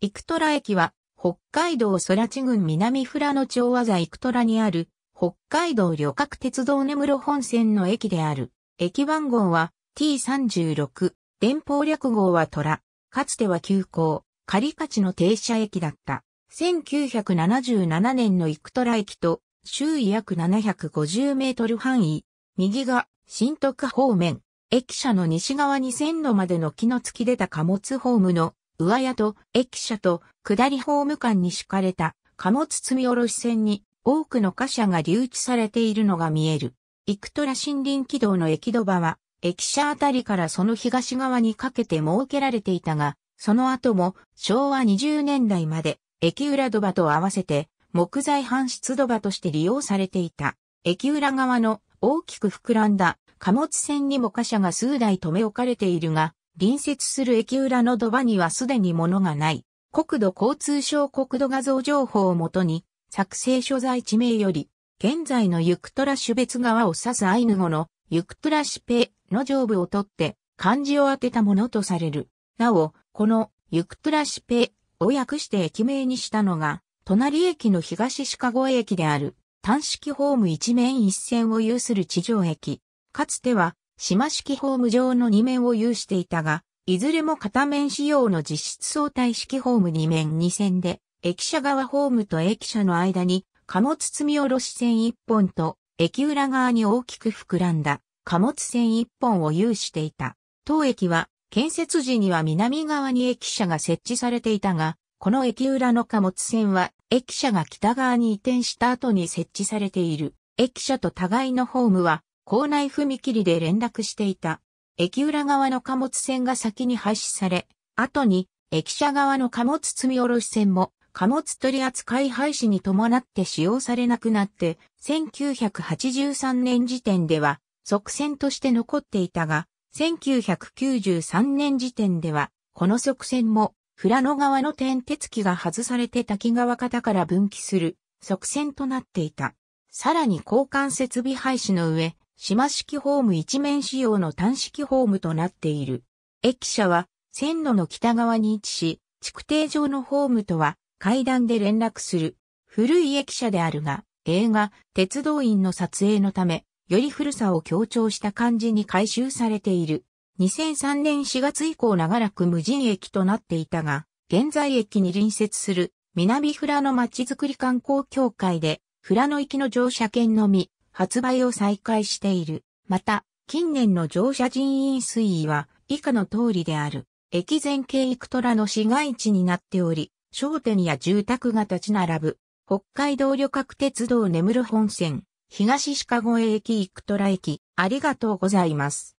イクトラ駅は、北海道空地郡南富良野町和座イクトラにある、北海道旅客鉄道根室本線の駅である。駅番号は T36、電報略号は虎、かつては急行、仮価値の停車駅だった。1977年のイクトラ駅と、周囲約750メートル範囲、右が新徳方面、駅舎の西側に線路までの木の突き出た貨物ホームの上屋と駅舎と下りホーム間に敷かれた貨物積み下ろし線に多くの貨車が留置されているのが見える。イクトラ森林軌道の駅土場は、駅舎あたりからその東側にかけて設けられていたが、その後も昭和20年代まで駅裏土場と合わせて木材搬出土場として利用されていた。駅裏側の大きく膨らんだ貨物船にも貨車が数台留め置かれているが、隣接する駅裏の土場にはすでに物がない。国土交通省国土画像情報をもとに、作成所在地名より、現在のユクトラ種別側を指すアイヌ語のユクトラシペの上部を取って漢字を当てたものとされる。なお、このユクトラシペを訳して駅名にしたのが、隣駅の東シカゴ駅である、単式ホーム一面一線を有する地上駅。かつては、島式ホーム上の2面を有していたが、いずれも片面仕様の実質相対式ホーム2面2線で、駅舎側ホームと駅舎の間に、貨物積み下ろし線1本と、駅裏側に大きく膨らんだ、貨物線1本を有していた。当駅は、建設時には南側に駅舎が設置されていたが、この駅裏の貨物線は、駅舎が北側に移転した後に設置されている。駅舎と互いのホームは、校内踏切で連絡していた。駅裏側の貨物船が先に廃止され、後に駅舎側の貨物積み下ろし船も貨物取扱い廃止に伴って使用されなくなって、1983年時点では、側線として残っていたが、1993年時点では、この側線も、富良野側の点鉄機が外されて滝川方から分岐する、側線となっていた。さらに交換設備廃止の上、島式ホーム一面仕様の単式ホームとなっている。駅舎は線路の北側に位置し、築堤上のホームとは階段で連絡する。古い駅舎であるが、映画、鉄道員の撮影のため、より古さを強調した感じに改修されている。2003年4月以降長らく無人駅となっていたが、現在駅に隣接する南フラノまちづくり観光協会で、フラノ行きの乗車券のみ、発売を再開している。また、近年の乗車人員推移は以下の通りである。駅前系イクトラの市街地になっており、商店や住宅が立ち並ぶ。北海道旅客鉄道根室本線、東鹿越駅イクトラ駅、ありがとうございます。